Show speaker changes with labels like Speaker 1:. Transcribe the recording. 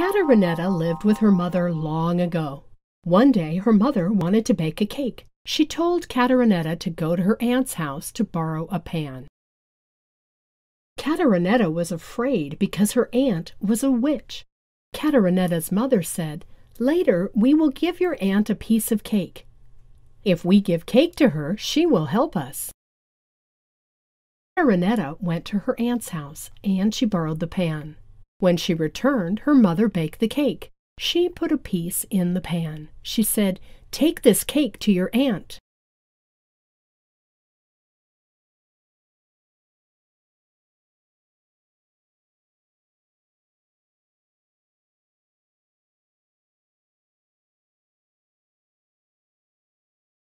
Speaker 1: Caterinetta lived with her mother long ago. One day her mother wanted to bake a cake. She told Caterinetta to go to her aunt's house to borrow a pan. Caterinetta was afraid because her aunt was a witch. Caterinetta's mother said, Later we will give your aunt a piece of cake. If we give cake to her, she will help us. Caterinetta went to her aunt's house and she borrowed the pan. When she returned, her mother baked the cake. She put a piece in the pan. She said,
Speaker 2: Take this cake to your aunt.